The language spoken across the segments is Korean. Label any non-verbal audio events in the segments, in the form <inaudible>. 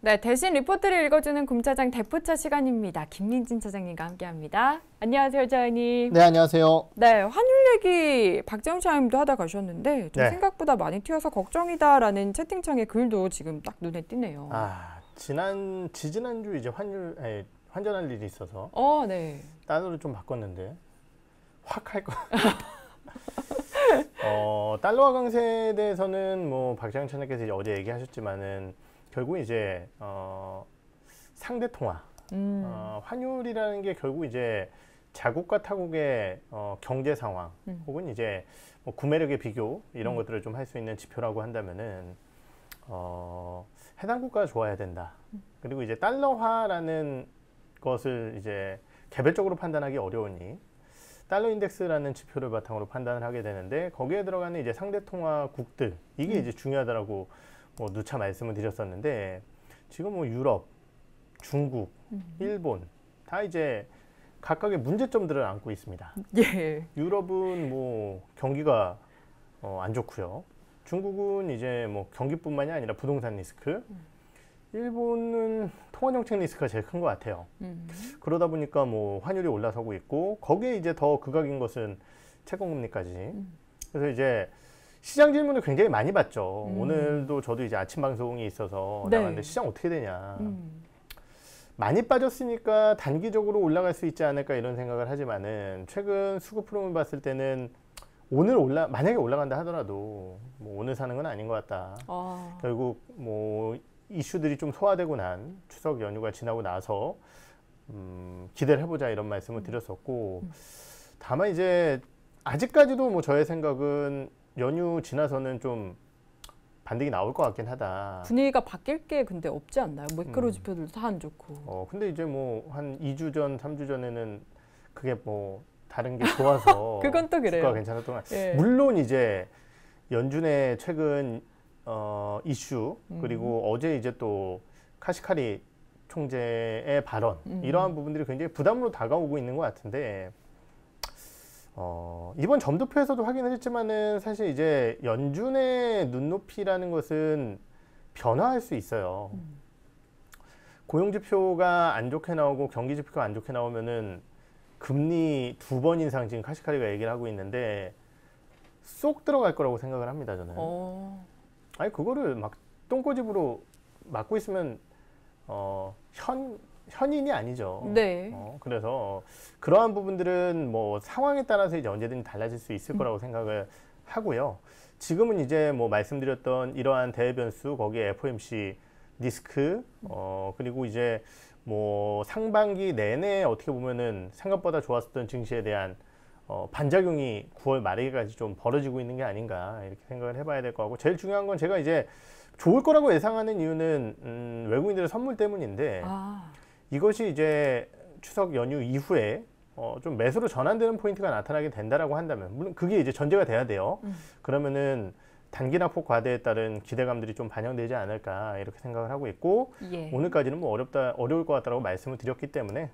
네, 대신 리포트를 읽어주는 곰차장 대포차 시간입니다. 김민진 차장님과 함께합니다. 안녕하세요, 차장님. 네, 안녕하세요. 네, 환율 얘기 박재훈 차장님도 하다 가셨는데 좀 네. 생각보다 많이 튀어서 걱정이다라는 채팅창의 글도 지금 딱 눈에 띄네요. 아, 지난 지지난주 이제 환율 아니, 환전할 일이 있어서 어, 네. 달러로 좀 바꿨는데 확 할 거. <laughs> 어, 달러화 강세에 대해서는 뭐 박재훈 차장님께서 어제 얘기하셨지만은. 결국 이제 어, 상대 통화 음. 어, 환율이라는 게 결국 이제 자국과 타국의 어, 경제 상황 음. 혹은 이제 뭐 구매력의 비교 이런 음. 것들을 좀 할 수 있는 지표라고 한다면은 어, 해당 국가가 좋아야 된다. 음. 그리고 이제 달러화라는 것을 이제 개별적으로 판단하기 어려우니 달러 인덱스라는 지표를 바탕으로 판단을 하게 되는데 거기에 들어가는 이제 상대 통화 국들 이게 음. 이제 중요하다라고 뭐 누차 말씀을 드렸었는데 지금 뭐 유럽, 중국, 음. 일본 다 이제 각각의 문제점들을 안고 있습니다. 예. 유럽은 뭐 경기가 어, 안 좋고요. 중국은 이제 뭐 경기뿐만이 아니라 부동산 리스크, 음. 일본은 통화 정책 리스크가 제일 큰 것 같아요. 음. 그러다 보니까 뭐 환율이 올라서고 있고 거기에 이제 더 극악인 것은 채권 금리까지. 음. 그래서 이제 시장 질문을 굉장히 많이 받죠. 음. 오늘도 저도 이제 아침 방송이 있어서 네. 나갔는데 시장 어떻게 되냐. 음. 많이 빠졌으니까 단기적으로 올라갈 수 있지 않을까 이런 생각을 하지만은 최근 수급 프로을 봤을 때는 오늘 올라 만약에 올라간다 하더라도 뭐 오늘 사는 건 아닌 것 같다. 아. 결국 뭐 이슈들이 좀 소화되고 난 추석 연휴가 지나고 나서 음, 기대를 해보자 이런 말씀을 음. 드렸었고 음. 다만 이제 아직까지도 뭐 저의 생각은 연휴 지나서는 좀 반등이 나올 것 같긴 하다. 분위기가 바뀔 게 근데 없지 않나요? 매크로 음. 지표들도 다 안 좋고. 어, 근데 이제 뭐 한 2주 전, 3주 전에는 그게 뭐 다른 게 좋아서 <laughs> 그건 또 그래요. 가 괜찮았던 것 같아요. 예. 물론 이제 연준의 최근 어, 이슈 그리고 음. 어제 이제 또 카시카리 총재의 발언 음. 이러한 부분들이 굉장히 부담으로 다가오고 있는 것 같은데 어, 이번 점도표에서도 확인했지만은 사실 이제 연준의 눈높이라는 것은 변화할 수 있어요. 음. 고용지표가 안 좋게 나오고 경기지표가 안 좋게 나오면은 금리 두번 인상 지금 카시카리가 얘기를 하고 있는데 쏙 들어갈 거라고 생각을 합니다 저는. 어. 아니 그거를 막 똥꼬집으로 막고 있으면 어, 현 현인이 아니죠. 네. 어, 그래서 그러한 부분들은 뭐 상황에 따라서 이제 언제든지 달라질 수 있을 음. 거라고 음. 생각을 하고요. 지금은 이제 뭐 말씀드렸던 이러한 대외 변수 거기에 FOMC 리스크 음. 어 그리고 이제 뭐 상반기 내내 어떻게 보면은 생각보다 좋았었던 증시에 대한 어 반작용이 9월 말에까지 좀 벌어지고 있는 게 아닌가 이렇게 생각을 해봐야 될 것 같고 제일 중요한 건 제가 이제 좋을 거라고 예상하는 이유는 음 외국인들의 선물 때문인데 아. 이것이 이제 추석 연휴 이후에 어, 좀 매수로 전환되는 포인트가 나타나게 된다라고 한다면 물론 그게 이제 전제가 돼야 돼요. 음. 그러면은 단기 낙폭 과대에 따른 기대감들이 좀 반영되지 않을까 이렇게 생각을 하고 있고 예. 오늘까지는 뭐 어렵다 어려울 것 같다라고 말씀을 드렸기 때문에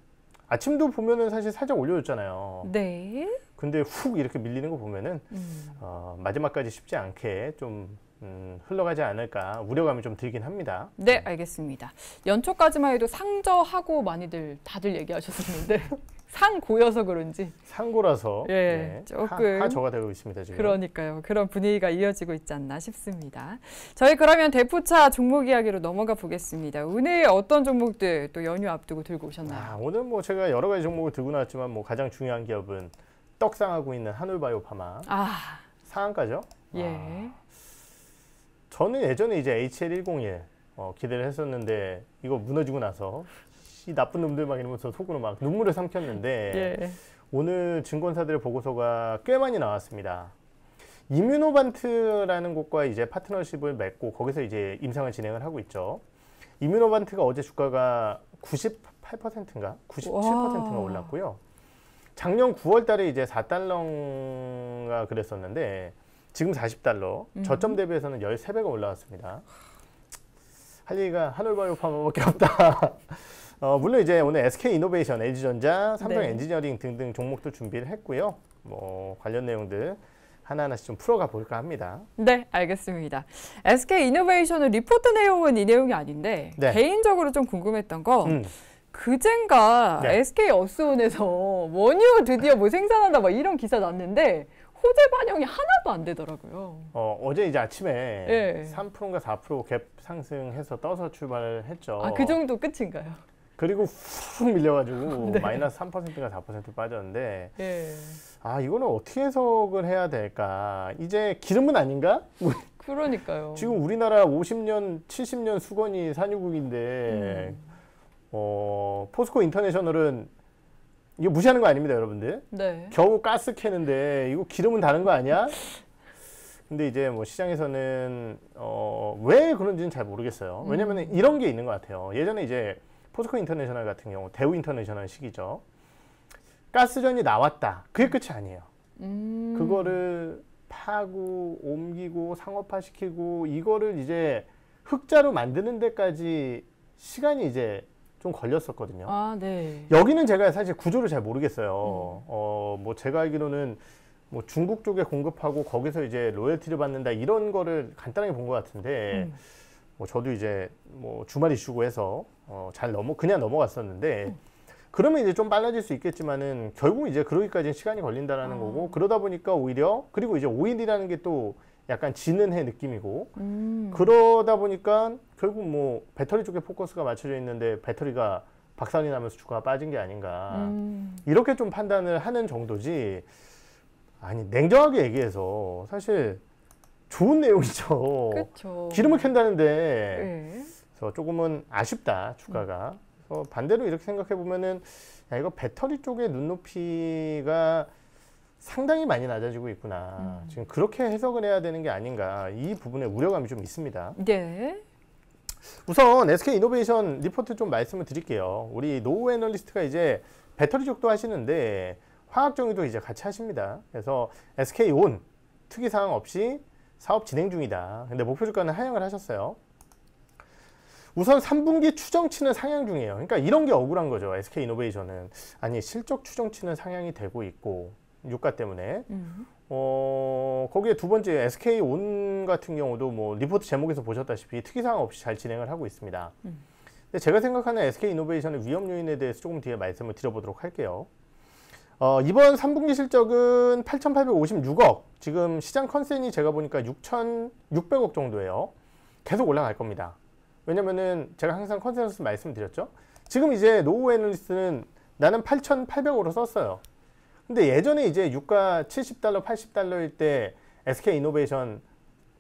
아침도 보면은 사실 살짝 올려줬잖아요. 네. 근데 훅 이렇게 밀리는 거 보면은 음. 어, 마지막까지 쉽지 않게 좀 음, 흘러가지 않을까 우려감이 좀 들긴 합니다. 네, 알겠습니다. 연초까지만 해도 상저하고 많이들 다들 얘기하셨었는데 <laughs> 상고여서 그런지 상고라서 예, 네, 조금 하, 저가 되고 있습니다. 지금. 그러니까요. 그런 분위기가 이어지고 있지 않나 싶습니다. 저희 그러면 대포차 종목 이야기로 넘어가 보겠습니다. 오늘 어떤 종목들 또 연휴 앞두고 들고 오셨나요? 아, 오늘 뭐 제가 여러 가지 종목을 들고 나왔지만 뭐 가장 중요한 기업은 떡상하고 있는 한울바이오파마 아. 상한가죠? 예. 아. 저는 예전에 이제 HL101 어, 기대를 했었는데 이거 무너지고 나서 이 나쁜 놈들 막 이러면서 속으로 막 눈물을 삼켰는데 예. 오늘 증권사들의 보고서가 꽤 많이 나왔습니다. 이뮤노반트라는 곳과 이제 파트너십을 맺고 거기서 이제 임상을 진행을 하고 있죠. 이뮤노반트가 어제 주가가 98%인가 97%인가 올랐고요. 작년 9월 달에 이제 4달러가 그랬었는데 지금 40달러, 음. 저점 대비해서는 13배가 올라왔습니다. 할 얘기가 한올바이파밖에 없다. <laughs> 어, 물론 이제 오늘 SK이노베이션, LG전자, 삼성 네. 엔지니어링 등등 종목도 준비를 했고요. 뭐 관련 내용들 하나하나씩 좀 풀어가 볼까 합니다. 네, 알겠습니다. SK 이노베이션의 리포트 내용은 이 내용이 아닌데 네. 개인적으로 좀 궁금했던 거 음. 그젠가 네. SK 어스온에서 <laughs> 원유 드디어 뭐 생산한다 막 이런 기사 났는데 호재 반영이 하나도 안 되더라고요. 어, 어제 이제 아침에 네. 3가 4%갭 상승해서 떠서 출발 했죠. 아, 그 정도 끝인가요? 그리고 훅 밀려가지고 <laughs> 네. 마이너스 3%가 4% 빠졌는데 네. 아 이거는 어떻게 해석을 해야 될까? 이제 기름은 아닌가? 그러니까요. 지금 우리나라 50년, 70년 수건이 산유국인데 음. 어, 포스코 인터내셔널은 이거 무시하는 거 아닙니다, 여러분들. 네. 겨우 가스 캐는데 이거 기름은 다른 거 아니야? 근데 이제 뭐 시장에서는 어, 왜 그런지는 잘 모르겠어요. 왜냐면 음. 이런 게 있는 것 같아요. 예전에 이제 포스코 인터내셔널 같은 경우 대우 인터내셔널 시기죠. 가스전이 나왔다. 그게 끝이 아니에요. 음. 그거를 파고 옮기고 상업화시키고 이거를 이제 흑자로 만드는 데까지 시간이 이제 좀 걸렸었거든요. 아, 네. 여기는 제가 사실 구조를 잘 모르겠어요. 음. 어, 뭐 제가 알기로는 뭐 중국 쪽에 공급하고 거기서 이제 로열티를 받는다 이런 거를 간단하게 본 것 같은데 음. 뭐 저도 이제 뭐 주말 이슈고 해서 어, 잘 넘어 그냥 넘어갔었는데 음. 그러면 이제 좀 빨라질 수 있겠지만은 결국 이제 그러기까지는 시간이 걸린다라는 아. 거고 그러다 보니까 오히려 그리고 이제 오일이라는 게또 약간 지는 해 느낌이고 음. 그러다 보니까 결국 뭐 배터리 쪽에 포커스가 맞춰져 있는데 배터리가 박살이 나면서 주가가 빠진 게 아닌가 음. 이렇게 좀 판단을 하는 정도지 아니 냉정하게 얘기해서 사실 좋은 내용이죠 그쵸. 기름을 캔다는데 네. 그래서 조금은 아쉽다 주가가 음. 그래서 반대로 이렇게 생각해 보면은 야 이거 배터리 쪽에 눈높이가 상당히 많이 낮아지고 있구나. 음. 지금 그렇게 해석을 해야 되는 게 아닌가. 이 부분에 우려감이 좀 있습니다. 네. 우선 SK 이노베이션 리포트 좀 말씀을 드릴게요. 우리 노후 애널리스트가 이제 배터리 쪽도 하시는데 화학 정의도 이제 같이 하십니다. 그래서 SK 온 특이 사항 없이 사업 진행 중이다. 근데 목표 주가는 하향을 하셨어요. 우선 3분기 추정치는 상향 중이에요. 그러니까 이런 게 억울한 거죠. SK 이노베이션은 아니 실적 추정치는 상향이 되고 있고 유가 때문에. 음. 어, 거기에 두 번째 SK 온 같은 경우도 뭐 리포트 제목에서 보셨다시피 특이사항 없이 잘 진행을 하고 있습니다. 음. 근데 제가 생각하는 SK 이노베이션의 위험 요인에 대해서 조금 뒤에 말씀을 드려보도록 할게요. 어, 이번 3분기 실적은 8,856억. 지금 시장 컨센이 제가 보니까 6,600억 정도예요. 계속 올라갈 겁니다. 왜냐면은 제가 항상 컨센서스 말씀드렸죠. 지금 이제 노후 애널리스트는 나는 8,800으로 썼어요. 근데 예전에 이제 유가 70달러, 80달러일 때 SK 이노베이션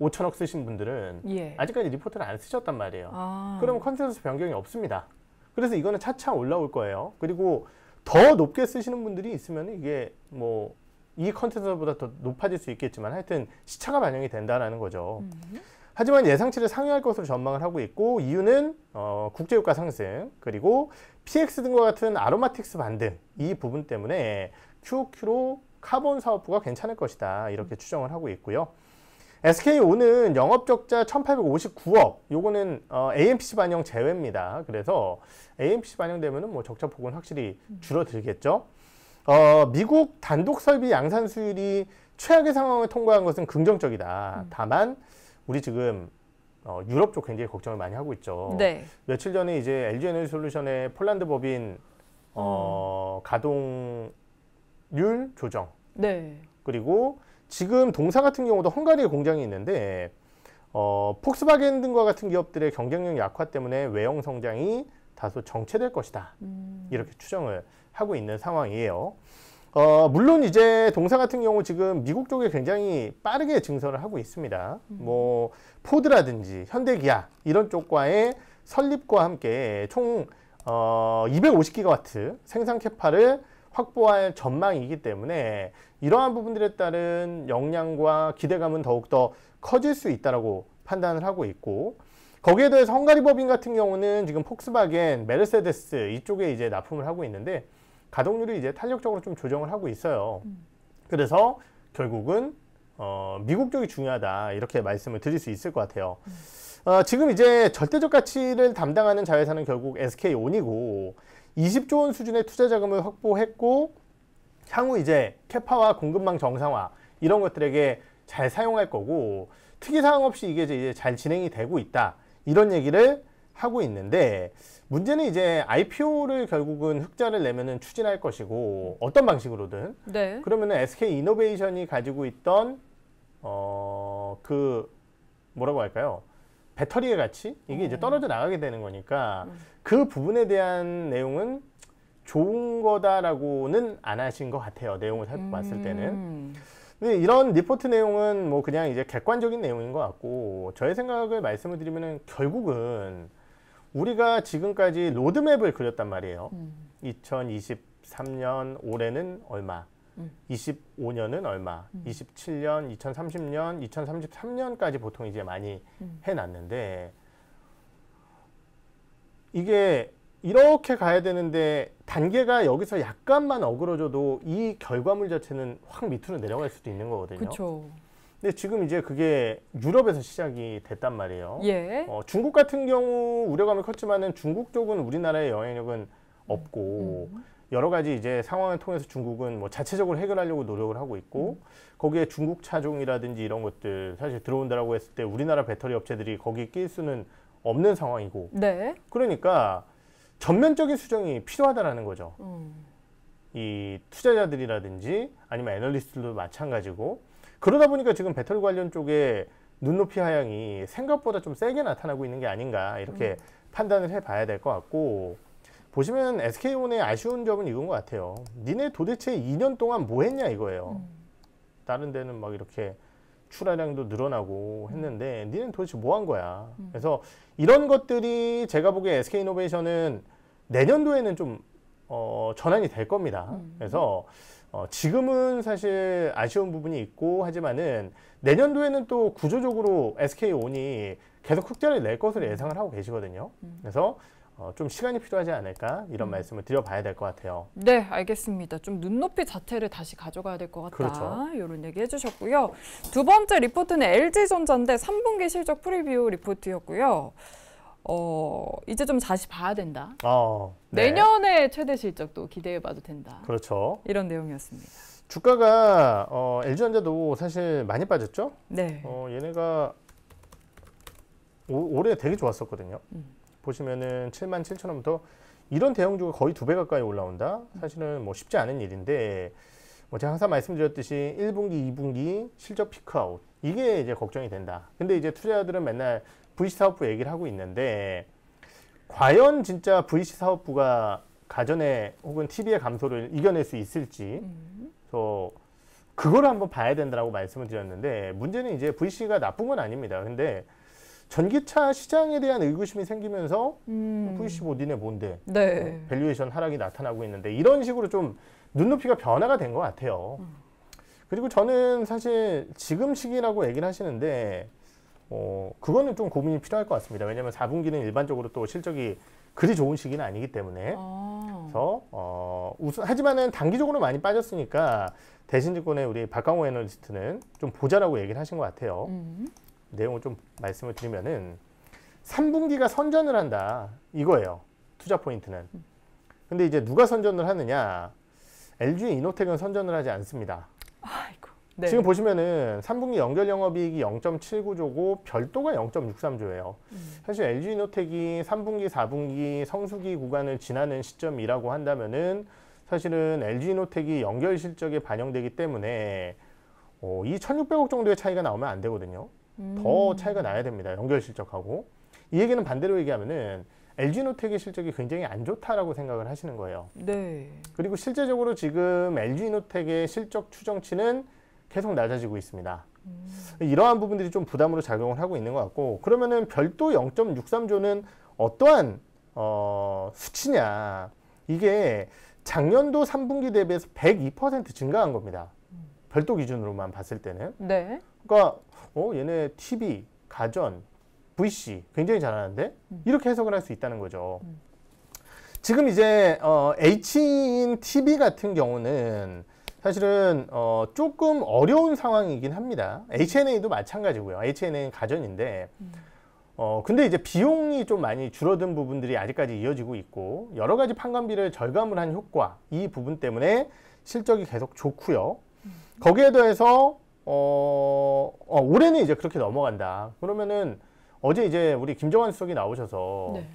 5천억 쓰신 분들은 예. 아직까지 리포트를 안 쓰셨단 말이에요. 아. 그럼 컨센서스 변경이 없습니다. 그래서 이거는 차차 올라올 거예요. 그리고 더 높게 쓰시는 분들이 있으면 이게 뭐 이 컨센서스보다 더 높아질 수 있겠지만 하여튼 시차가 반영이 된다라는 거죠. 음. 하지만 예상치를 상회할 것으로 전망을 하고 있고 이유는 어, 국제유가 상승 그리고 PX 등과 같은 아로마틱스 반등 이 부분 때문에 QOQ로 카본 사업부가 괜찮을 것이다 이렇게 추정을 하고 있고요. SK오는 영업적자 1,859억, 요거는 어, AMPC 반영 제외입니다. 그래서 AMPC 반영되면 뭐 적자 폭은 확실히 음. 줄어들겠죠. 어, 미국 단독 설비 양산 수율이 최악의 상황을 통과한 것은 긍정적이다. 음. 다만 우리 지금 어, 유럽 쪽 굉장히 걱정을 많이 하고 있죠. 네. 며칠 전에 이제 LG 에너지 솔루션의 폴란드 법인 어, 음. 가동 율 조정. 네. 그리고 지금 동사 같은 경우도 헝가리에 공장이 있는데 어, 폭스바겐 등과 같은 기업들의 경쟁력 약화 때문에 외형 성장이 다소 정체될 것이다. 음. 이렇게 추정을 하고 있는 상황이에요. 어, 물론 이제 동사 같은 경우 지금 미국 쪽에 굉장히 빠르게 증설을 하고 있습니다. 음. 뭐 포드라든지 현대기아 이런 쪽과의 설립과 함께 총 어, 250기가와트 생산 캐파를 확보할 전망이기 때문에 이러한 부분들에 따른 역량과 기대감은 더욱더 커질 수 있다라고 판단을 하고 있고 거기에 대해서 헝가리 법인 같은 경우는 지금 폭스바겐, 메르세데스 이쪽에 이제 납품을 하고 있는데 가동률이 이제 탄력적으로 좀 조정을 하고 있어요. 음. 그래서 결국은 어, 미국 쪽이 중요하다 이렇게 말씀을 드릴 수 있을 것 같아요. 음. 어, 지금 이제 절대적 가치를 담당하는 자회사는 결국 SK온이고 20조 원 수준의 투자 자금을 확보했고 향후 이제 캐파와 공급망 정상화 이런 것들에게 잘 사용할 거고 특이사항 없이 이게 이제 잘 진행이 되고 있다 이런 얘기를 하고 있는데 문제는 이제 IPO를 결국은 흑자를 내면은 추진할 것이고 어떤 방식으로든 네. 그러면은 SK 이노베이션이 가지고 있던 어그 뭐라고 할까요? 배터리의 가치 이게 이제 어. 떨어져 나가게 되는 거니까 음. 그 부분에 대한 내용은 좋은 거다라고는 안 하신 것 같아요. 내용을 살펴봤을 때는. 음. 근데 이런 리포트 내용은 뭐 그냥 이제 객관적인 내용인 것 같고 저의 생각을 말씀을 드리면은 결국은 우리가 지금까지 로드맵을 그렸단 말이에요. 음. 2023년 올해는 얼마, 음. 25년은 얼마, 음. 27년, 2030년, 2033년까지 보통 이제 많이 음. 해놨는데 이게 이렇게 가야 되는데 단계가 여기서 약간만 어그러져도 이 결과물 자체는 확 밑으로 내려갈 수도 있는 거거든요. 그렇 근데 지금 이제 그게 유럽에서 시작이 됐단 말이에요. 예. 어, 중국 같은 경우 우려감이 컸지만은 중국 쪽은 우리나라의 영향력은 없고 음. 여러 가지 이제 상황을 통해서 중국은 뭐 자체적으로 해결하려고 노력을 하고 있고 음. 거기에 중국 차종이라든지 이런 것들 사실 들어온다라고 했을 때 우리나라 배터리 업체들이 거기 에낄 수는 없는 상황이고 네. 그러니까 전면적인 수정이 필요하다라는 거죠. 음. 이 투자자들이라든지 아니면 애널리스트도 마찬가지고 그러다 보니까 지금 배터리 관련 쪽에 눈높이 하향이 생각보다 좀 세게 나타나고 있는 게 아닌가 이렇게 음. 판단을 해봐야 될 것 같고 보시면 SK온의 아쉬운 점은 이건 것 같아요. 니네 도대체 2년 동안 뭐 했냐 이거예요. 음. 다른 데는 막 이렇게 출하량도 늘어나고 했는데 니는 도대체 뭐 한 거야. 음. 그래서 이런 것들이 제가 보기에 SK이노베이션은 내년도에는 좀 어, 전환이 될 겁니다. 음. 그래서 어, 지금은 사실 아쉬운 부분이 있고 하지만은 내년도에는 또 구조적으로 SK온이 계속 흑자를 낼것으로 예상을 하고 계시거든요. 음. 그래서 어, 좀 시간이 필요하지 않을까 이런 음. 말씀을 드려봐야 될 것 같아요. 네, 알겠습니다. 좀 눈높이 자체를 다시 가져가야 될 것 같다. 그렇죠. 이런 얘기 해주셨고요. 두 번째 리포트는 LG전자인데 3분기 실적 프리뷰 리포트였고요. 어, 이제 좀 다시 봐야 된다. 어, 네. 내년에 최대 실적도 기대해봐도 된다. 그렇죠. 이런 내용이었습니다. 주가가 어, LG전자도 사실 많이 빠졌죠? 네. 어, 얘네가 오, 올해 되게 좋았었거든요. 음. 보시면은 7만 7천 원부터 이런 대형주가 거의 두 배 가까이 올라온다. 사실은 뭐 쉽지 않은 일인데 뭐 제가 항상 말씀드렸듯이 1분기, 2분기 실적 피크아웃 이게 이제 걱정이 된다. 근데 이제 투자자들은 맨날 VC 사업부 얘기를 하고 있는데 과연 진짜 VC 사업부가 가전에 혹은 TV의 감소를 이겨낼 수 있을지 음. 그래서 걸 한번 봐야 된다고 라 말씀을 드렸는데 문제는 이제 VC가 나쁜 건 아닙니다. 근데 전기차 시장에 대한 의구심이 생기면서 음. V15 니네 뭔데 네. 어, 밸류에이션 하락이 나타나고 있는데 이런 식으로 좀 눈높이가 변화가 된 것 같아요. 음. 그리고 저는 사실 지금 시기라고 얘기를 하시는데 어, 그거는 좀 고민이 필요할 것 같습니다. 왜냐하면 4분기는 일반적으로 또 실적이 그리 좋은 시기는 아니기 때문에 아. 그래서 어, 우선 하지만은 단기적으로 많이 빠졌으니까 대신증권의 우리 박강호 애널리스트는 좀 보자라고 얘기를 하신 것 같아요. 음. 내용을 좀 말씀을 드리면은 3분기가 선전을 한다 이거예요. 투자 포인트는. 근데 이제 누가 선전을 하느냐? LG 이노텍은 선전을 하지 않습니다. 아이고. 네. 지금 보시면은 3분기 연결 영업이익이 0.79조고 별도가 0.63조예요. 음. 사실 LG 이노텍이 3분기, 4분기 성수기 구간을 지나는 시점이라고 한다면은 사실은 LG 이노텍이 연결 실적에 반영되기 때문에 어, 이 1,600억 정도의 차이가 나오면 안 되거든요. 더 음. 차이가 나야 됩니다. 연결 실적하고. 이 얘기는 반대로 얘기하면은 LG노텍의 실적이 굉장히 안 좋다라고 생각을 하시는 거예요. 네. 그리고 실제적으로 지금 LG노텍의 실적 추정치는 계속 낮아지고 있습니다. 음. 이러한 부분들이 좀 부담으로 작용을 하고 있는 것 같고 그러면은 별도 0.63조는 어떠한 어, 수치냐 이게 작년도 3분기 대비해서 102% 증가한 겁니다. 음. 별도 기준으로만 봤을 때는. 네. 그러니까 어 얘네 TV, 가전, VC 굉장히 잘하는데 음. 이렇게 해석을 할 수 있다는 거죠. 음. 지금 이제 어, H인 TV 같은 경우는 사실은 어, 조금 어려운 상황이긴 합니다. HNA도 마찬가지고요. HNA는 가전인데 음. 어, 근데 이제 비용이 좀 많이 줄어든 부분들이 아직까지 이어지고 있고 여러 가지 판관비를 절감을 한 효과 이 부분 때문에 실적이 계속 좋고요. 거기에 더해서 어, 어, 올해는 이제 그렇게 넘어간다. 그러면은 어제 이제 우리 김정환 수석이 나오셔서 네.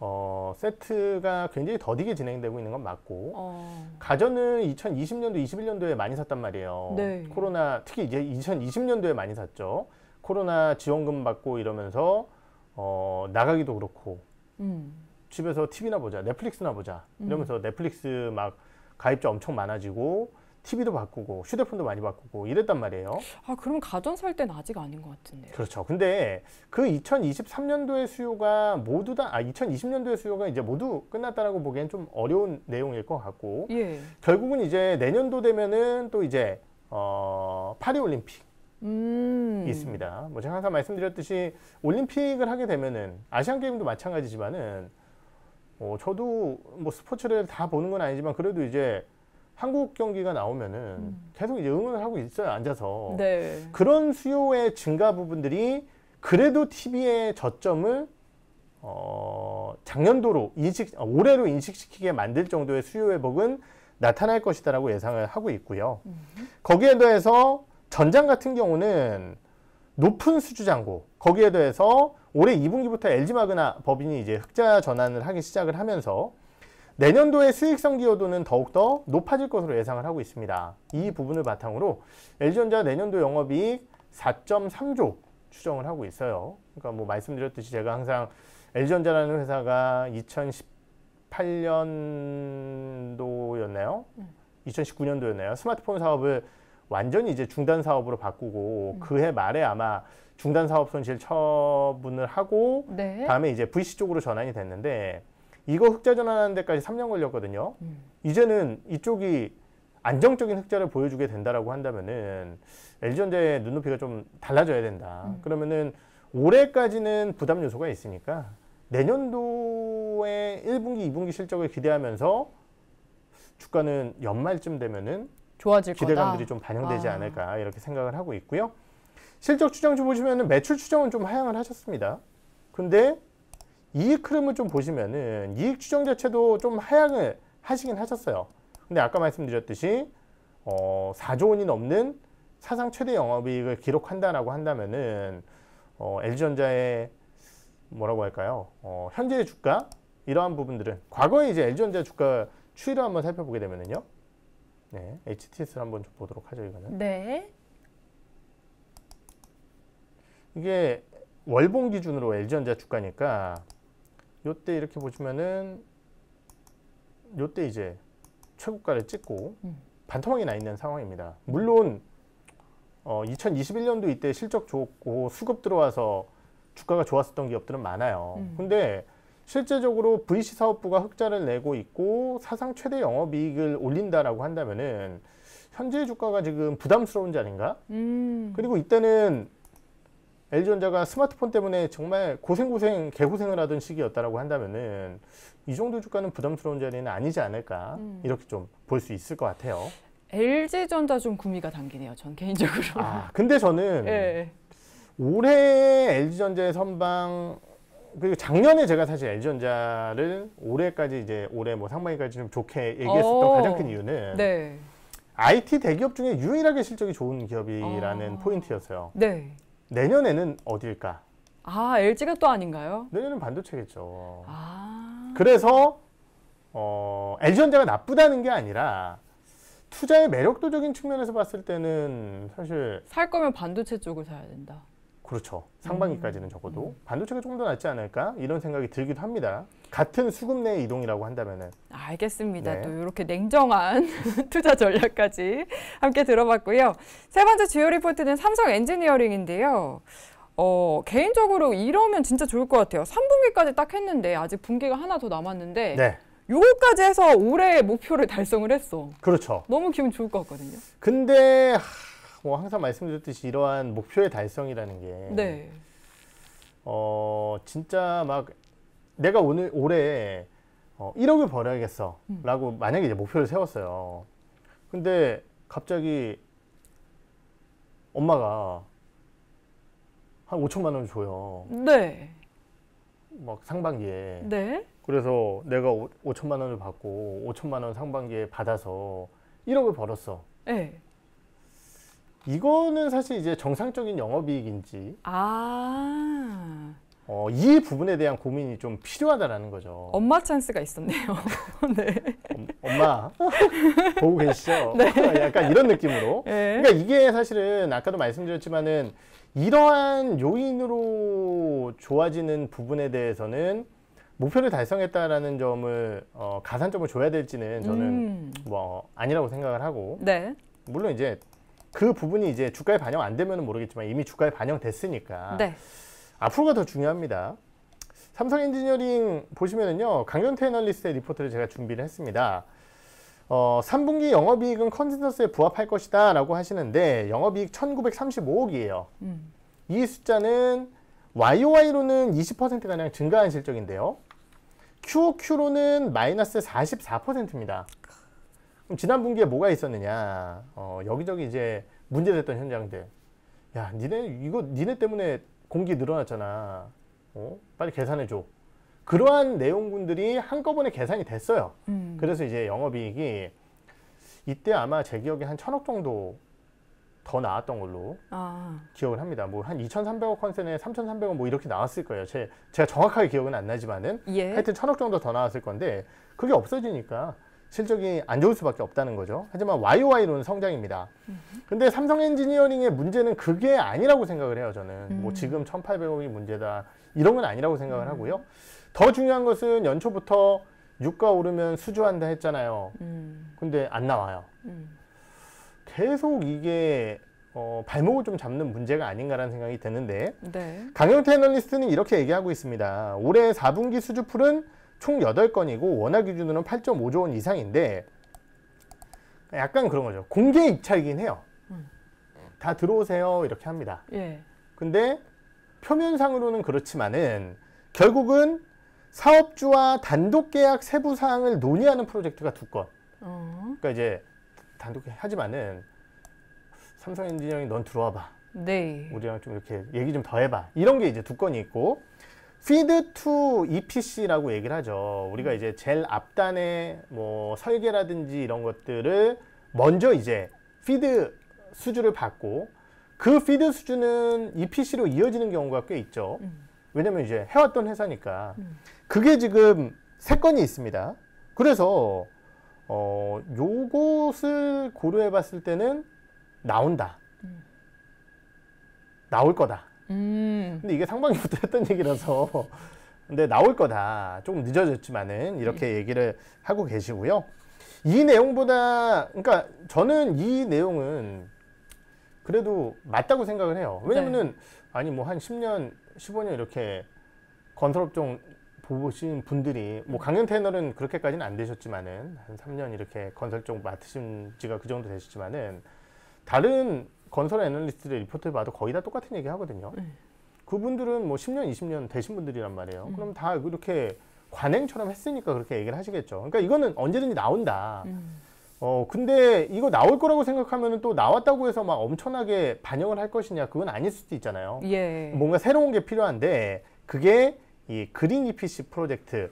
어, 세트가 굉장히 더디게 진행되고 있는 건 맞고 어. 가전을 2020년도, 21년도에 많이 샀단 말이에요. 네. 코로나 특히 이제 2020년도에 많이 샀죠. 코로나 지원금 받고 이러면서 어, 나가기도 그렇고 음. 집에서 TV나 보자, 넷플릭스나 보자 음. 이러면서 음. 넷플릭스 막 가입자 엄청 많아지고 TV도 바꾸고 휴대폰도 많이 바꾸고 이랬단 말이에요. 아 그럼 가전 살 때는 아직 아닌 것 같은데요. 그렇죠. 근데 그 2023년도의 수요가 모두 다아 2020년도의 수요가 이제 모두 끝났다라고 보기엔 좀 어려운 내용일 것 같고 예. 결국은 이제 내년도 되면은 또 이제 어 파리 올림픽 음. 있습니다. 뭐 제가 항상 말씀드렸듯이 올림픽을 하게 되면은 아시안 게임도 마찬가지지만은 어, 저도 뭐 스포츠를 다 보는 건 아니지만 그래도 이제 한국 경기가 나오면은 음. 계속 이제 응원을 하고 있어요 앉아서 네. 그런 수요의 증가 부분들이 그래도 TV의 저점을 어, 작년도로 인식 아, 올해로 인식시키게 만들 정도의 수요 회복은 나타날 것이다라고 예상을 하고 있고요. 음. 거기에 더해서 전장 같은 경우는 높은 수주 잔고 거기에 더해서 올해 2분기부터 LG 마그나 법인이 이제 흑자 전환을 하기 시작을 하면서 내년도의 수익성 기여도는 더욱더 높아질 것으로 예상을 하고 있습니다. 이 부분을 바탕으로 LG전자 내년도 영업이익 4.3조 추정을 하고 있어요. 그러니까 뭐 말씀드렸듯이 제가 항상 LG전자라는 회사가 2018년도였나요? 2019년도였나요? 음. 스마트폰 사업을 완전히 이제 중단 사업으로 바꾸고 음. 그해 말에 아마 중단 사업 손실 처분을 하고 네. 다음에 이제 VC 쪽으로 전환이 됐는데 이거 흑자 전환하는 데까지 3년 걸렸거든요. 음. 이제는 이쪽이 안정적인 흑자를 보여주게 된다라고 한다면은 LG전자의 눈높이가 좀 달라져야 된다. 음. 그러면은 올해까지는 부담 요소가 있으니까 내년도에 1분기, 2분기 실적을 기대하면서 주가는 연말쯤 되면은 좋아질 기대감들이 거다. 좀 반영되지 아. 않을까 이렇게 생각을 하고 있고요. 실적 추정치 보시면은 매출 추정은 좀 하향을 하셨습니다. 근데 이익 흐름을 좀 보시면은 이익 추정 자체도 좀 하향을 하시긴 하셨어요. 근데 아까 말씀드렸듯이 어, 4조 원이 넘는 사상 최대 영업이익을 기록한다라고 한다면은 어, LG전자의 뭐라고 할까요? 어, 현재의 주가 이러한 부분들은 과거에 이제 LG전자 주가 추이를 한번 살펴보게 되면은요. 네, HTS를 한번 좀 보도록 하죠 이거는. 네. 이게 월봉 기준으로 LG전자 주가니까 요때 이렇게 보시면은 요때 이제 최고가를 찍고 음. 반토막이 나 있는 상황입니다. 물론 어, 2021년도 이때 실적 좋고 수급 들어와서 주가가 좋았었던 기업들은 많아요. 음. 근데 실제적으로 VC 사업부가 흑자를 내고 있고 사상 최대 영업이익을 올린다라고 한다면은 현재 주가가 지금 부담스러운 자리인가? 음. 그리고 이때는 LG전자가 스마트폰 때문에 정말 고생고생 개고생을 하던 시기였다라고 한다면은 이 정도 주가는 부담스러운 자리는 아니지 않을까 음. 이렇게 좀 볼 수 있을 것 같아요. LG전자 좀 구미가 당기네요. 전 개인적으로. 아 근데 저는 네. <laughs> 올해 LG전자의 선방 그리고 작년에 제가 사실 LG전자를 올해까지 이제 올해 뭐 상반기까지 좀 좋게 얘기했었던 오. 어. 가장 큰 이유는 네. IT 대기업 중에 유일하게 실적이 좋은 기업이라는 아. 포인트였어요. 네. 내년에는 어딜까 아, LG가 또 아닌가요? 내년은 반도체겠죠. 아. 그래서 어, LG전자가 나쁘다는 게 아니라 투자의 매력도적인 측면에서 봤을 때는 사실 살 거면 반도체 쪽을 사야 된다. 그렇죠. 상반기까지는 음. 적어도 음. 반도체가 조금 더 낫지 않을까 이런 생각이 들기도 합니다. 같은 수급 내 이동이라고 한다면은 알겠습니다. 네. 또 이렇게 냉정한 <laughs> 투자 전략까지 함께 들어봤고요. 세 번째 주요 리포트는 삼성 엔지니어링인데요. 어, 개인적으로 이러면 진짜 좋을 것 같아요. 3분기까지 딱 했는데 아직 분기가 하나 더 남았는데 네. 요거까지 해서 올해 목표를 달성을 했어. 그렇죠. 너무 기분 좋을 것 같거든요. 근데 뭐 항상 말씀드렸듯이 이러한 목표의 달성이라는 게 네. 어, 진짜 막 내가 오늘 올해 어, 1억을 벌어야겠어라고 음. 만약에 이제 목표를 세웠어요. 근데 갑자기 엄마가 한 5천만 원 줘요. 네. 막 상반기에. 네. 그래서 내가 5, 5천만 원을 받고 5천만 원 상반기에 받아서 1억을 벌었어. 네. 이거는 사실 이제 정상적인 영업이익인지. 아. 어, 이 부분에 대한 고민이 좀 필요하다라는 거죠. 엄마 찬스가 있었네요. <laughs> 네. 엄, 엄마 <laughs> 보고 계시죠? <laughs> 네. 약간 이런 느낌으로. 네. 그러니까 이게 사실은 아까도 말씀드렸지만은 이러한 요인으로 좋아지는 부분에 대해서는 목표를 달성했다라는 점을 어, 가산점을 줘야 될지는 저는 음. 뭐 아니라고 생각을 하고. 네. 물론 이제 그 부분이 이제 주가에 반영 안 되면은 모르겠지만 이미 주가에 반영됐으니까. 네. 앞으로가 더 중요합니다. 삼성 엔지니어링 보시면은요. 강연태 애널리스트의 리포트를 제가 준비를 했습니다. 어, 3분기 영업이익은 컨센서스에 부합할 것이다 라고 하시는데 영업이익 1935억이에요. 음. 이 숫자는 YOY로는 20%가량 증가한 실적인데요. QOQ로는 마이너스 44%입니다. 그럼 지난 분기에 뭐가 있었느냐. 어, 여기저기 이제 문제됐던 현장들. 야, 니네, 이거, 니네 때문에 공기 늘어났잖아. 어? 빨리 계산해 줘. 그러한 내용군들이 한꺼번에 계산이 됐어요. 음. 그래서 이제 영업이익이 이때 아마 제 기억에 한 천억 정도 더 나왔던 걸로 아. 기억을 합니다. 뭐 한 2,300억 컨센에 3,300억 뭐 이렇게 나왔을 거예요. 제, 제가 정확하게 기억은 안 나지만은 예. 하여튼 천억 정도 더 나왔을 건데 그게 없어지니까 실적이 안 좋을 수밖에 없다는 거죠. 하지만 YOY로는 성장입니다. 근데 삼성 엔지니어링의 문제는 그게 아니라고 생각을 해요. 저는 뭐 음. 지금 1,800억이 문제다 이런 건 아니라고 생각을 하고요. 더 중요한 것은 연초부터 유가 오르면 수주한다 했잖아요. 음. 근데 안 나와요. 음. 계속 이게 어, 발목을 좀 잡는 문제가 아닌가라는 생각이 드는데 네. 강영태 애널리스트는 이렇게 얘기하고 있습니다. 올해 4분기 수주풀은 총 8건이고 원화 기준으로는 8.5조 원 이상인데 약간 그런 거죠. 공개 입찰이긴 해요. 음. 다 들어오세요 이렇게 합니다. 예. 근데 표면상으로는 그렇지만은 결국은 사업주와 단독 계약 세부 사항을 논의하는 프로젝트가 두 건. 음. 그러니까 이제 단독 하지만은 삼성 엔지니어링 넌 들어와 봐. 네. 우리랑 좀 이렇게 얘기 좀 더 해봐. 이런 게 이제 두 건이 있고 피드 투 EPC라고 얘기를 하죠. 우리가 음. 이제 젤앞단에뭐 설계라든지 이런 것들을 먼저 이제 피드 수주를 받고 그 피드 수주는 EPC로 이어지는 경우가 꽤 있죠. 음. 왜냐면 이제 해왔던 회사니까. 음. 그게 지금 세 건이 있습니다. 그래서 어 요것을 고려해 봤을 때는 나온다. 나올 거다. 음. 근데 이게 상반기부터 <laughs> 했던 얘기라서 근데 나올 거다. 조금 늦어졌지만은 이렇게 음. 얘기를 하고 계시고요. 이 내용보다 그러니까 저는 이 내용은 그래도 맞다고 생각을 해요. 왜냐면은 네. 아니 뭐 한 10년, 15년 이렇게 건설업종 보신 분들이 뭐 음. 강연 테너는 그렇게까지는 안 되셨지만은 한 3년 이렇게 건설 쪽 맡으신 지가 그 정도 되셨지만은 다른 건설 애널리스트들 리포트를 봐도 거의 다 똑같은 얘기 하거든요. 네. 그분들은 뭐 10년, 20년 되신 분들이란 말이에요. 음. 그럼 다 이렇게 관행처럼 했으니까 그렇게 얘기를 하시겠죠. 그러니까 이거는 언제든지 나온다. 음. 어, 근데 이거 나올 거라고 생각하면 또 나왔다고 해서 막 엄청나게 반영을 할 것이냐, 그건 아닐 수도 있잖아요. 예. 뭔가 새로운 게 필요한데, 그게 이 그린 EPC 프로젝트,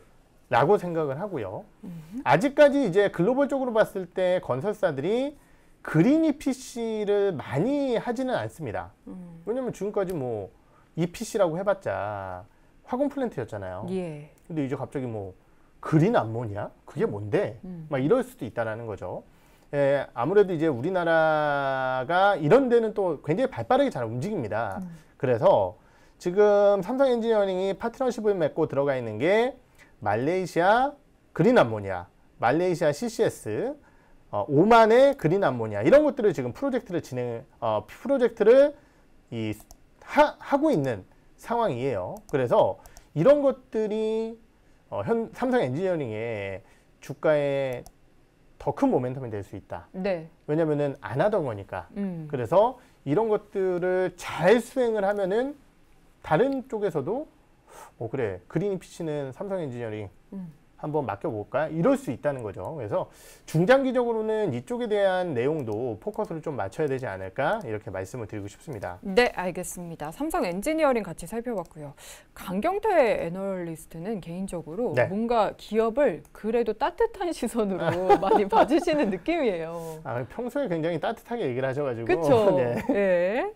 라고 생각을 하고요. 음. 아직까지 이제 글로벌적으로 봤을 때 건설사들이 그린이 PC를 많이 하지는 않습니다. 음. 왜냐면 지금까지 뭐 EPC라고 해봤자 화공 플랜트였잖아요. 예. 근데 이제 갑자기 뭐 그린 암모니아? 그게 뭔데? 음. 막 이럴 수도 있다라는 거죠. 예, 아무래도 이제 우리나라가 이런 데는 또 굉장히 발빠르게 잘 움직입니다. 음. 그래서 지금 삼성 엔지니어링이 파트너십을 맺고 들어가 있는 게 말레이시아 그린 암모니아, 말레이시아 CCS, 어, 오만의 그린 암모니아 이런 것들을 지금 프로젝트를 진행 어, 프로젝트를 이 하, 하고 있는 상황이에요. 그래서 이런 것들이 어, 현 삼성 엔지니어링의 주가에 더 큰 모멘텀이 될 수 있다. 네. 왜냐면은 안 하던 거니까. 음. 그래서 이런 것들을 잘 수행을 하면은 다른 쪽에서도 어 그래 그린 이피치는 삼성 엔지니어링 음. 한번 맡겨볼까? 이럴 수 있다는 거죠. 그래서 중장기적으로는 이쪽에 대한 내용도 포커스를 좀 맞춰야 되지 않을까? 이렇게 말씀을 드리고 싶습니다. 네, 알겠습니다. 삼성 엔지니어링 같이 살펴봤고요. 강경태 애널리스트는 개인적으로 네. 뭔가 기업을 그래도 따뜻한 <laughs> 시선으로 많이 봐주시는 느낌이에요. 아, 평소에 굉장히 따뜻하게 얘기를 하셔가지고. 그렇죠. <laughs> 네. 네.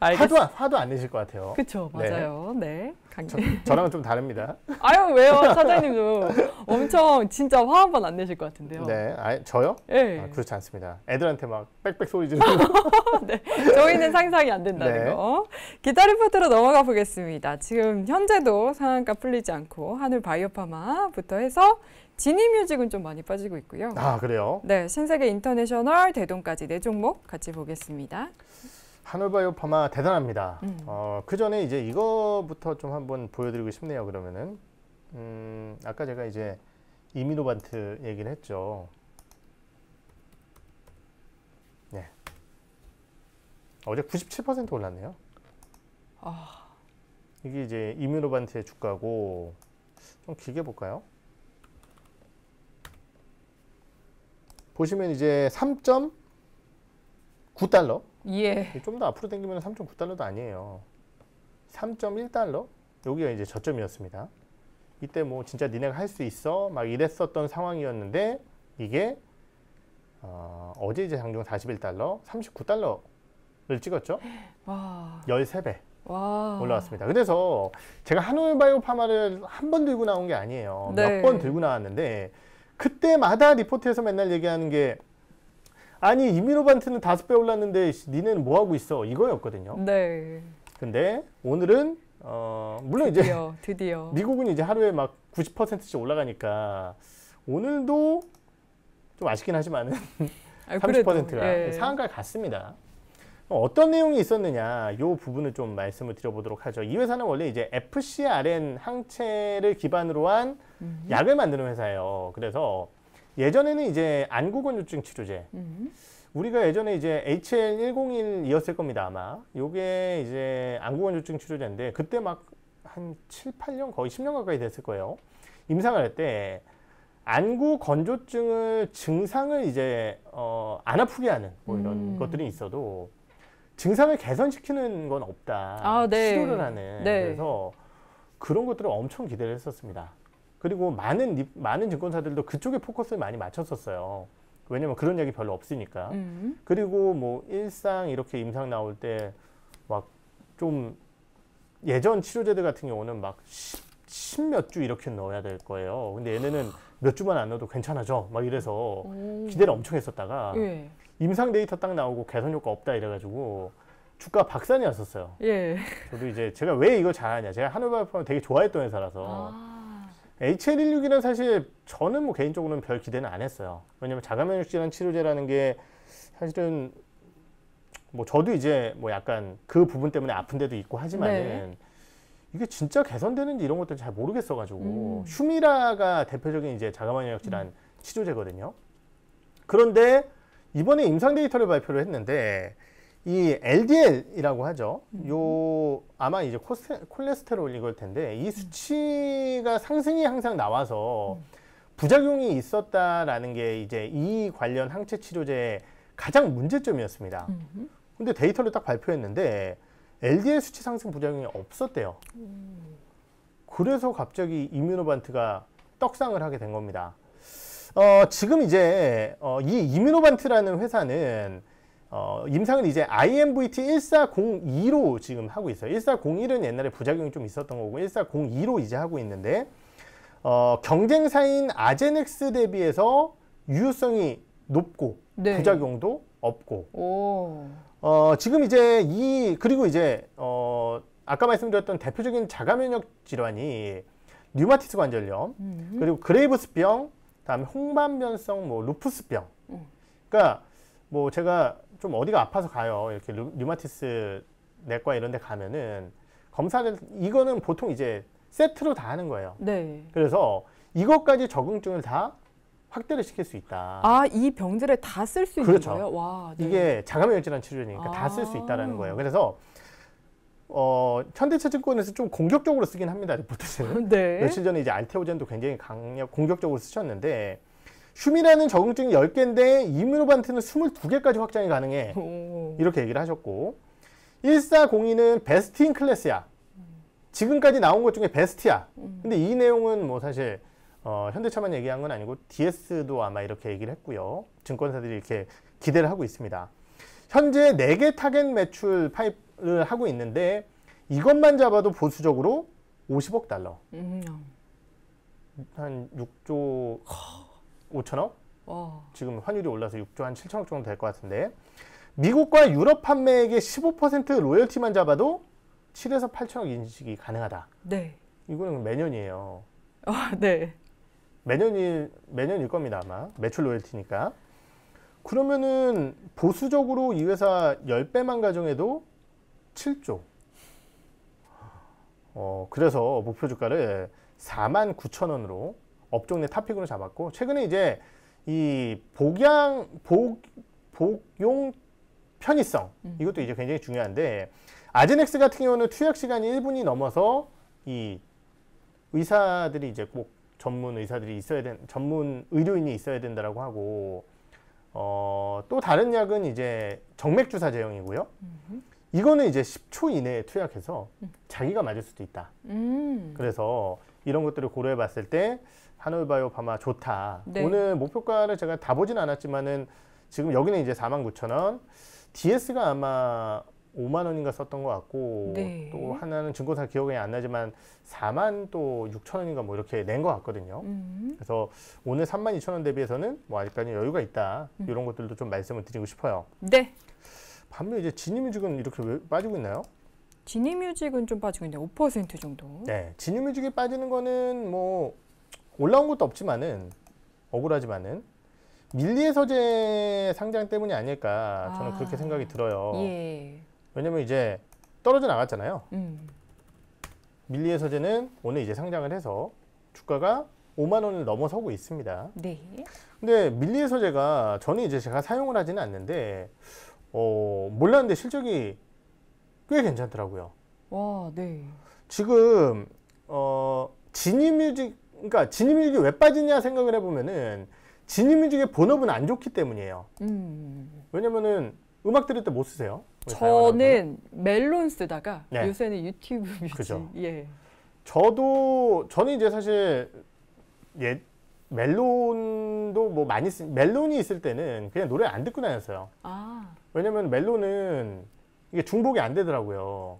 화도, 화도 안 내실 것 같아요. 그렇죠. 맞아요. 네. 네. 강 저, 랑은좀 다릅니다. <laughs> 아유 왜요 사장님도 엄청 진짜 화 한 번 안 내실 것 같은데요. 네, 아 저요? 네. 아, 그렇지 않습니다. 애들한테 막 빽빽 소리 지르고. <laughs> 네, 저희는 상상이 안 된다는 네. 거. 기타 리포트로 넘어가 보겠습니다. 지금 현재도 상한가 풀리지 않고 하늘 바이오파마부터 해서 지니뮤직은 좀 많이 빠지고 있고요. 아 그래요? 네, 신세계 인터내셔널 대동까지 네 종목 같이 보겠습니다. 하늘바이오 파마 대단합니다. 음. 어, 그 전에 이제 이거부터 좀 한번 보여드리고 싶네요. 그러면은 음, 아까 제가 이제 이미노반트 얘기를 했죠. 네. 어제 97% 올랐네요. 아. 이게 이제 이미노반트의 주가고 좀 길게 볼까요? 보시면 이제 3.9달러 예. 좀 더 앞으로 당기면 3.9달러도 아니에요. 3.1달러? 여기가 이제 저점이었습니다. 이때 뭐 진짜 니네가 할 수 있어? 막 이랬었던 상황이었는데 이게 어, 어제 이제 장중 41달러, 39달러를 찍었죠. 와. 13배. 와. 올라왔습니다. 그래서 제가 하노이 바이오 파마를 한 번 들고 나온 게 아니에요. 네. 몇번 들고 나왔는데 그때마다 리포트에서 맨날 얘기하는 게 아니 이민호반트는 다섯 배 올랐는데 니네는 뭐 하고 있어 이거였거든요. 네. 근데 오늘은 어 물론 드디어, 이제 드디어 <laughs> 미국은 이제 하루에 막 90%씩 올라가니까 오늘도 좀 아쉽긴 하지만은 아, 30%가 <laughs> 예. 상한가 갔습니다. 어, 어떤 내용이 있었느냐 요 부분을 좀 말씀을 드려보도록 하죠. 이 회사는 원래 이제 FCRN 항체를 기반으로 한음 약을 만드는 회사예요. 그래서 예전에는 이제 안구건조증 치료제. 음. 우리가 예전에 이제 HL101이었을 겁니다, 아마. 요게 이제 안구건조증 치료제인데 그때 막 한 7, 8년 거의 10년 가까이 됐을 거예요. 임상을 할 때 안구 건조증을 증상을 이제 어, 안 아프게 하는 뭐 이런 음. 것들이 있어도 증상을 개선시키는 건 없다. 아, 네. 치료를 하는. 네. 그래서 그런 것들을 엄청 기대를 했었습니다. 그리고 많은 많은 증권사들도 그쪽에 포커스를 많이 맞췄었어요. 왜냐면 그런 이야기 별로 없으니까. 음. 그리고 뭐 일상 이렇게 임상 나올 때 막 좀 예전 치료제들 같은 경우는 막 십 몇 주 이렇게 넣어야 될 거예요. 근데 얘네는 몇 주만 안 넣어도 괜찮아져. 막 이래서 오. 기대를 엄청 했었다가 예. 임상 데이터 딱 나오고 개선 효과 없다 이래가지고 주가 박산이 났었어요. 예. 저도 이제 제가 왜 이거 잘하냐. 제가 한올바이오 되게 좋아했던 회사라서. 아. HL16이란 사실 저는 뭐 개인적으로는 별 기대는 안 했어요. 왜냐면 자가면역 질환 치료제라는 게 사실은 뭐 저도 이제 뭐 약간 그 부분 때문에 아픈 데도 있고 하지만은 네. 이게 진짜 개선되는지 이런 것들 잘 모르겠어 가지고 음. 슈미라가 대표적인 이제 자가면역 질환 음. 치료제거든요. 그런데 이번에 임상 데이터를 발표를 했는데 이 LDL이라고 하죠. 음. 요 아마 이제 코스콜레스테롤이걸 텐데 이 수치가 상승이 항상 나와서 음. 부작용이 있었다라는 게 이제 이 관련 항체 치료제의 가장 문제점이었습니다. 음. 근데 데이터를 딱 발표했는데 LDL 수치 상승 부작용이 없었대요. 음. 그래서 갑자기 이뮤노반트가 떡상을 하게 된 겁니다. 어, 지금 이제 어, 이 이뮤노반트라는 회사는 어, 임상은 이제 IMVT 1402로 지금 하고 있어요. 1401은 옛날에 부작용이 좀 있었던 거고 1402로 이제 하고 있는데 어, 경쟁사인 아제넥스 대비해서 유효성이 높고 네. 부작용도 없고 오. 어, 지금 이제 이 그리고 이제 어, 아까 말씀드렸던 대표적인 자가면역 질환이 류마티스 관절염 음 그리고 그레이브스병 다음에 홍반변성 뭐 루푸스병 음. 그러니까 뭐 제가 좀 어디가 아파서 가요. 이렇게 류, 마티스 내과 이런 데 가면은 검사를 이거는 보통 이제 세트로 다 하는 거예요. 네. 그래서 이것까지 적응증을 다 확대를 시킬 수 있다. 아, 이 병들을 다 쓸 수 있는 그렇죠. 거예요? 와, 네. 이게 자가면역 질환 치료니까 아. 다쓸 수 있다라는 아. 거예요. 그래서 어, 현대체증권에서좀 공격적으로 쓰긴 합니다. 리포트는 <laughs> 네. 며칠 전에 이제 알테오젠도 굉장히 강력 공격적으로 쓰셨는데 슈미라는 적응증이 10개인데 이뮤노반트는 22개까지 확장이 가능해. 오. 이렇게 얘기를 하셨고 1402는 베스트인 클래스야. 지금까지 나온 것 중에 베스트야. 음. 근데 이 내용은 뭐 사실 어, 현대차만 얘기한 건 아니고 DS도 아마 이렇게 얘기를 했고요. 증권사들이 이렇게 기대를 하고 있습니다. 현재 4개 타겟 매출 파이입를 하고 있는데 이것만 잡아도 보수적으로 50억 달러. 음. 한 6조 5천억. 오. 지금 환율이 올라서 6조 한 7천억 정도 될 것 같은데 미국과 유럽 판매액의 15% 로열티만 잡아도 7에서 8천억 인식이 가능하다. 네. 이거는 매년이에요. 아, 네. 매년일 매년일 겁니다 아마 매출 로열티니까. 그러면은 보수적으로 이 회사 10배만 가정해도 7조. 어, 그래서 목표 주가를 4만 9천 원으로 업종 내 탑픽으로 잡았고 최근에 이제 이 복양 복 복용 편의성 음. 이것도 이제 굉장히 중요한데 아지넥스 같은 경우는 투약 시간이 1분이 넘어서 이 의사들이 이제 꼭 전문 의사들이 있어야 된 전문 의료인이 있어야 된다라고 하고 어, 또 다른 약은 이제 정맥 주사 제형이고요. 음 이거는 이제 10초 이내에 투약해서 음. 자기가 맞을 수도 있다. 음. 그래서 이런 것들을 고려해 봤을 때 한노바이오 파마 좋다. 네. 오늘 목표가를 제가 다 보진 않았지만은 지금 여기는 이제 49,000원, DS가 아마 5만 원인가 썼던 것 같고 네. 또 하나는 증권사 기억이 안 나지만 4만 또 6천 원인가 뭐 이렇게 낸 것 같거든요. 음. 그래서 오늘 3만 2천 원 대비해서는 뭐 아직까지 여유가 있다 음. 이런 것들도 좀 말씀을 드리고 싶어요. 네. 반면 이제 진이뮤직은 이렇게 왜 빠지고 있나요? 진이뮤직은 좀 빠지고 있는데 5% 정도. 네, 진이뮤직이 빠지는 거는 뭐 올라온 것도 없지만은 억울하지만은 밀리의 서재 상장 때문이 아닐까 저는 아. 그렇게 생각이 들어요. 예. 왜냐면 이제 떨어져 나갔잖아요. 음. 밀리의 서재는 오늘 이제 상장을 해서 주가가 5만 원을 넘어서고 있습니다. 네. 근데 밀리의 서재가 저는 이제 제가 사용을 하지는 않는데 어, 몰랐는데 실적이 꽤 괜찮더라고요. 와, 네. 지금 어, 지니뮤직 그러니까 진입민족이 왜 빠지냐 생각을 해보면은 진입민족의 본업은 안 좋기 때문이에요. 음. 왜냐면은 음악 들을 때못 뭐 쓰세요. 뭐 저는 멜론 쓰다가 네. 요새는 유튜브 뮤직. 그죠. 예. 저도 저는 이제 사실 예 멜론도 뭐 많이 쓰 멜론이 있을 때는 그냥 노래 안 듣고 다녔어요. 아. 왜냐면 멜론은 이게 중복이 안 되더라고요.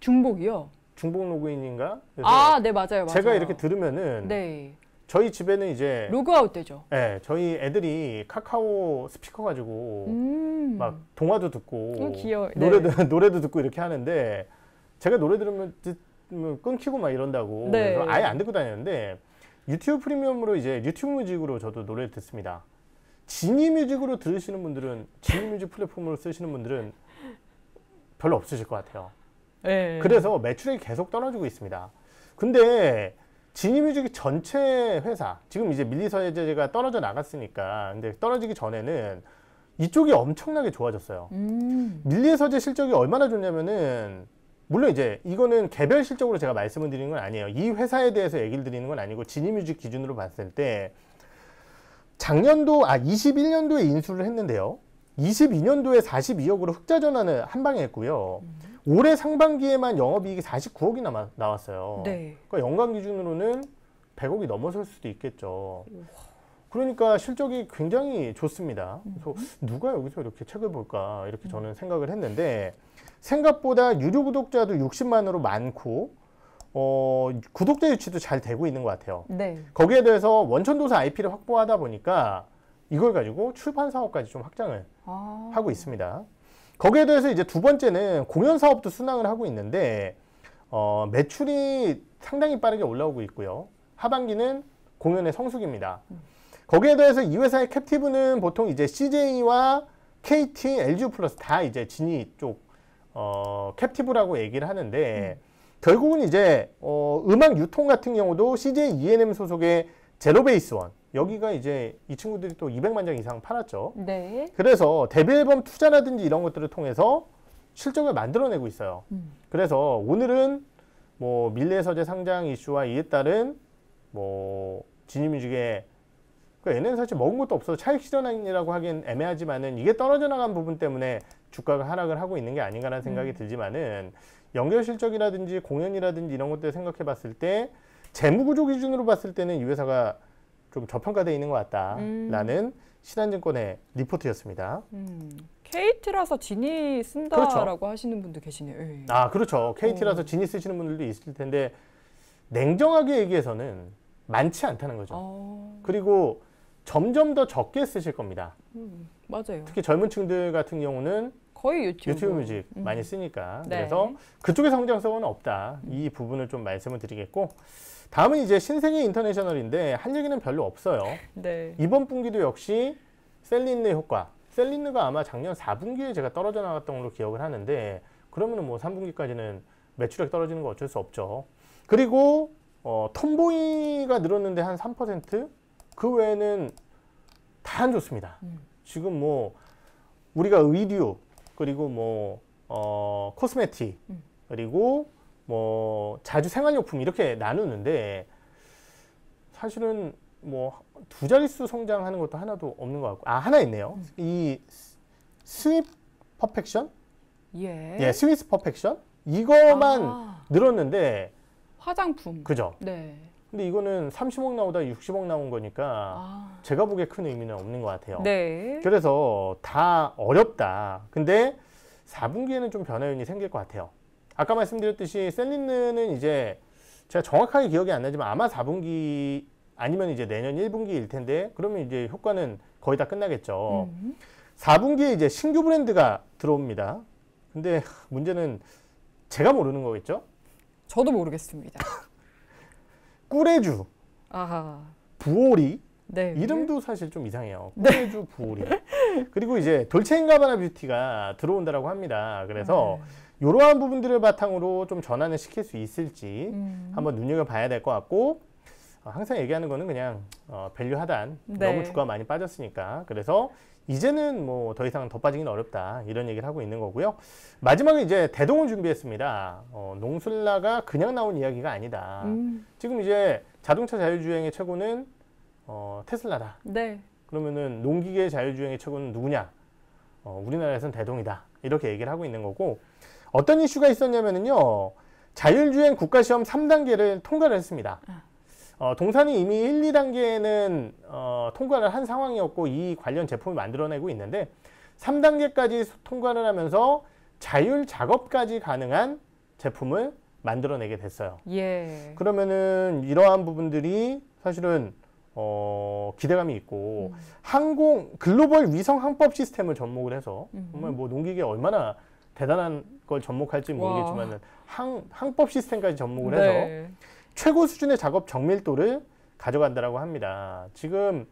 중복이요? 중복 로그인인가? 아, 네, 맞아요, 맞아요. 제가 이렇게 들으면은 네. 저희 집에는 이제 로그아웃 되죠. 네, 저희 애들이 카카오 스피커 가지고 음. 막 동화도 듣고 어, 귀여워. 네. 노래도 네. <laughs> 노래도 듣고 이렇게 하는데 제가 노래 들으면 뭐 끊기고 막 이런다고 네. 아예 안 듣고 다녔는데 유튜브 프리미엄으로 이제 유튜브 뮤직으로 저도 노래를 듣습니다. 지니 뮤직으로 들으시는 분들은 지니 뮤직 플랫폼으로 쓰시는 분들은 별로 없으실 것 같아요. 네. 그래서 매출액이 계속 떨어지고 있습니다. 근데 지니뮤직 전체 회사 지금 이제 밀리서 해제가 떨어져 나갔으니까 근데 떨어지기 전에는 이쪽이 엄청나게 좋아졌어요. 음. 밀리서재 실적이 얼마나 좋냐면은 물론 이제 이거는 개별 실적으로 제가 말씀을 드리는 건 아니에요. 이 회사에 대해서 얘기를 드리는 건 아니고 지니뮤직 기준으로 봤을 때 작년도 아 21년도에 인수를 했는데요. 22년도에 42억으로 흑자 전환을 한 방에 했고요. 음. 올해 상반기에만 영업이익이 4 9억이남 마, 나왔어요. 네. 그러니까 연간 기준으로는 100억이 넘어설 수도 있겠죠. 우와. 그러니까 실적이 굉장히 좋습니다. 그래서 음. 누가 여기서 이렇게 책을 볼까 이렇게 음. 저는 생각을 했는데 생각보다 유료 구독자도 60만으로 많고 어, 구독자 유치도 잘 되고 있는 것 같아요. 네. 거기에 대해서 원천도사 IP를 확보하다 보니까 이걸 가지고 출판 사업까지 좀 확장을 아. 하고 있습니다. 거기에 대해서 이제 두 번째는 공연 사업도 순항을 하고 있는데 어, 매출이 상당히 빠르게 올라오고 있고요. 하반기는 공연의 성수기입니다. 거기에 대해서 이 회사의 캡티브는 보통 이제 CJ와 KT, LG 플러스 다 이제 진이 쪽 어, 캡티브라고 얘기를 하는데 음. 결국은 이제 어, 음악 유통 같은 경우도 CJ E&M 소속의 제로베이스원 여기가 이제 이 친구들이 또 200만 장 이상 팔았죠. 네. 그래서 데뷔 앨범 투자라든지 이런 것들을 통해서 실적을 만들어내고 있어요. 음. 그래서 오늘은 뭐 밀레 서재 상장 이슈와 이에 따른 뭐 진입뮤직의 그러니 얘는 사실 먹은 것도 없어서 차익 실현이라고 하긴 애매하지만은 이게 떨어져 나간 부분 때문에 주가가 하락을 하고 있는 게 아닌가라는 생각이 음. 들지만은 연결 실적이라든지 공연이라든지 이런 것들 생각해 봤을 때 재무 구조 기준으로 봤을 때는 이 회사가 좀 저평가돼 있는 것 같다라는 음. 신한증권의 리포트였습니다. 음. KT라서 진이 쓴다라고 그렇죠. 하시는 분도 계시네요. 에이. 예. 아 그렇죠. KT라서 오. 어. 진이 쓰시는 분들도 있을 텐데 냉정하게 얘기해서는 많지 않다는 거죠. 오. 어. 그리고 점점 더 적게 쓰실 겁니다. 음, 맞아요. 특히 젊은 층들 같은 경우는 거의 유튜브, 유튜브 뮤직 음. 많이 쓰니까 네. 그래서 그쪽의 성장성은 없다. 이 부분을 좀 말씀을 드리겠고 다음은 이제 신세계 인터내셔널인데 한 얘기는 별로 없어요. 네. 이번 분기도 역시 셀린느 효과. 셀린느가 아마 작년 4분기에 제가 떨어져 나갔던 걸로 기억을 하는데 그러면은 뭐 3분기까지는 매출액 떨어지는 거 어쩔 수 없죠. 그리고 어, 텀보이가 늘었는데 한 3%그 외에는 다 안 좋습니다. 음. 지금 뭐 우리가 의류 그리고 뭐 어, 코스메틱 음. 그리고 뭐 자주 생활용품 이렇게 나누는데 사실은 뭐두 자릿수 성장하는 것도 하나도 없는 것 같고 아 하나 있네요. 음. 이 스윗 퍼펙션 예, 예 스위스 퍼펙션 이거만 아. 늘었는데 화장품 그죠? 네. 근데 이거는 30억 나오다 60억 나온 거니까 아. 제가 보기에 큰 의미는 없는 것 같아요. 네. 그래서 다 어렵다. 근데 4분기에는 좀 변화율이 생길 것 같아요. 아까 말씀드렸듯이 셀린느는 이제 제가 정확하게 기억이 안 나지만 아마 4분기 아니면 이제 내년 1분기일 텐데 그러면 이제 효과는 거의 다 끝나겠죠. 음. 4분기에 이제 신규 브랜드가 들어옵니다. 근데 문제는 제가 모르는 거겠죠? 저도 모르겠습니다. <laughs> 꾸레주, 아하. 부오리 네, 이름도 사실 좀 이상해요. 네. 꾸레주 네. 부오리 그리고 이제 돌체인가바나 뷰티가 들어온다라고 합니다. 그래서 아. 이러한 부분들을 바탕으로 좀 전환을 시킬 수 있을지 음. 한번 눈여겨봐야 될 것 같고 어, 항상 얘기하는 거는 그냥 어, 밸류 하단 네. 너무 주가 많이 빠졌으니까 그래서 이제는 뭐 더 이상 더 빠지긴 어렵다 이런 얘기를 하고 있는 거고요. 마지막에 이제 대동을 준비했습니다. 어, 농술라가 그냥 나온 이야기가 아니다. 음. 지금 이제 자동차 자율주행의 최고는 어, 테슬라다. 네. 그러면은 농기계 자율주행의 최고는 누구냐? 어, 우리나라에서는 대동이다. 이렇게 얘기를 하고 있는 거고 어떤 이슈가 있었냐면요. 자율주행 국가시험 3단계를 통과를 했습니다. 아. 어, 동산이 이미 1, 2단계는 에 어, 통과를 한 상황이었고 이 관련 제품을 만들어내고 있는데 3단계까지 통과를 하면서 자율 작업까지 가능한 제품을 만들어내게 됐어요. 예. 그러면은 이러한 부분들이 사실은 어, 기대감이 있고 음. 항공 글로벌 위성 항법 시스템을 접목을 해서 음. 정말 뭐 농기계 얼마나 대단한 걸 접목할지 모르겠지만은 항, 항법 시스템까지 접목을 해서 네. 최고 수준의 작업 정밀도를 가져간다라고 합니다. 지금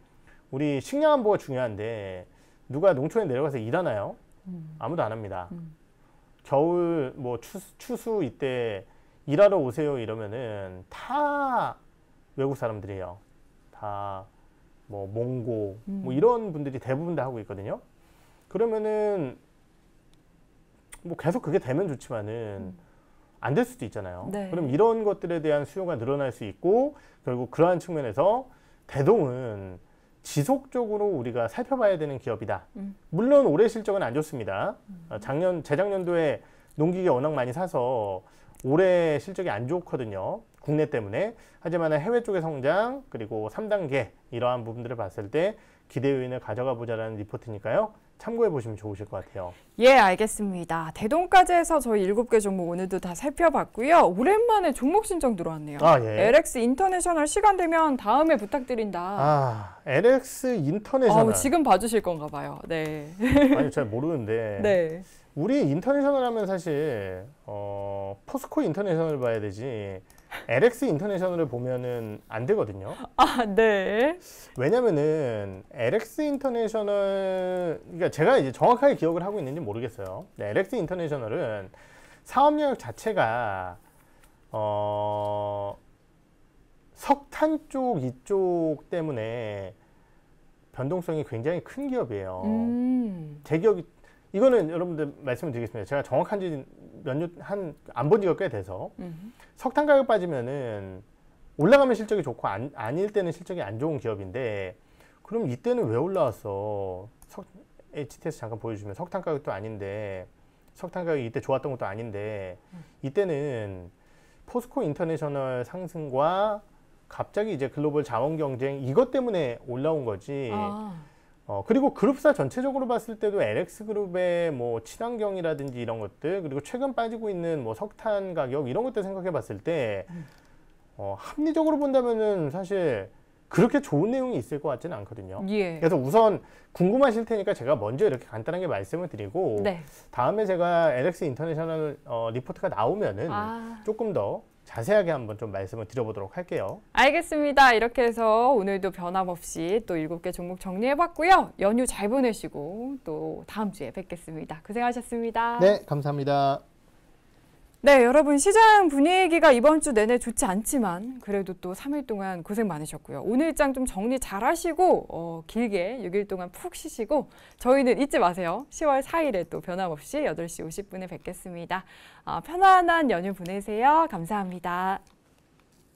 우리 식량 안보가 중요한데 누가 농촌에 내려가서 일하나요? 음. 아무도 안 합니다. 음. 겨울 뭐 추수, 추수 이때 일하러 오세요 이러면은 다 외국 사람들이에요. 다 뭐 몽고 뭐 음. 뭐 이런 분들이 대부분 다 하고 있거든요. 그러면은 뭐 계속 그게 되면 좋지만은 음. 안될 수도 있잖아요. 네. 그럼 이런 것들에 대한 수요가 늘어날 수 있고 결국 그러한 측면에서 대동은 지속적으로 우리가 살펴봐야 되는 기업이다. 음. 물론 올해 실적은 안 좋습니다. 음. 어, 작년 재작년도에 농기계 워낙 많이 사서 올해 실적이 안 좋거든요. 국내 때문에. 하지만 해외 쪽의 성장 그리고 삼단계 이러한 부분들을 봤을 때 기대 요인을 가져가 보자라는 리포트니까요. 참고해 보시면 좋으실 것 같아요. 예, 알겠습니다. 대동까지 해서 저희 7개 종목 오늘도 다 살펴봤고요. 오랜만에 종목 신청 들어왔네요. 아, 예. LX 인터내셔널 시간 되면 다음에 부탁드린다. 아, LX 인터내셔널. 아 지금 봐주실 건가 봐요. 네. <laughs> 아니, 잘 모르는데. 네. 우리 인터내셔널 하면 사실 어, 포스코 인터내셔널 봐야 되지 LX 인터내셔널을 보면은 안 되거든요. 아, 네. 왜냐면은 LX 인터내셔널 그러니까 제가 이제 정확하게 기억을 하고 있는지 모르겠어요. 네, LX 인터내셔널은 사업 영역 자체가 어 석탄 쪽 이쪽 때문에 변동성이 굉장히 큰 기업이에요. 음. 제 기억이 이거는 여러분들 말씀을 드리겠습니다. 제가 정확한지 몇 년한안 본 지가 꽤 돼서 음. 석탄 가격 빠지면은 올라가면 실적이 좋고 안, 아닐 때는 실적이 안 좋은 기업인데 그럼 이때는 왜 올라왔어? 석, HTS 잠깐 보여주면 석탄 가격도 아닌데 석탄 가격이 이때 좋았던 것도 아닌데 음. 이때는 포스코 인터내셔널 상승과 갑자기 이제 글로벌 자원 경쟁 이것 때문에 올라온 거지. 아. 어, 그리고 그룹사 전체적으로 봤을 때도 LX 그룹의 뭐 친환경이라든지 이런 것들 그리고 최근 빠지고 있는 뭐 석탄 가격 이런 것들 생각해 봤을 때 어, 합리적으로 본다면은 사실 그렇게 좋은 내용이 있을 것 같지는 않거든요. 예. 그래서 우선 궁금하실 테니까 제가 먼저 이렇게 간단하게 말씀을 드리고 네. 다음에 제가 LX 인터내셔널 어, 리포트가 나오면은 아. 조금 더 자세하게 한번 좀 말씀을 드려보도록 할게요. 알겠습니다. 이렇게 해서 오늘도 변함없이 또 7개 종목 정리해봤고요. 연휴 잘 보내시고 또 다음 주에 뵙겠습니다. 고생하셨습니다. 네, 감사합니다. 네, 여러분 시장 분위기가 이번 주 내내 좋지 않지만 그래도 또 3일 동안 고생 많으셨고요. 오늘 일장 좀 정리 잘 하시고 어, 길게 6일 동안 푹 쉬시고 저희는 잊지 마세요. 10월 4일에 또 변함없이 8시 50분에 뵙겠습니다. 어, 편안한 연휴 보내세요. 감사합니다.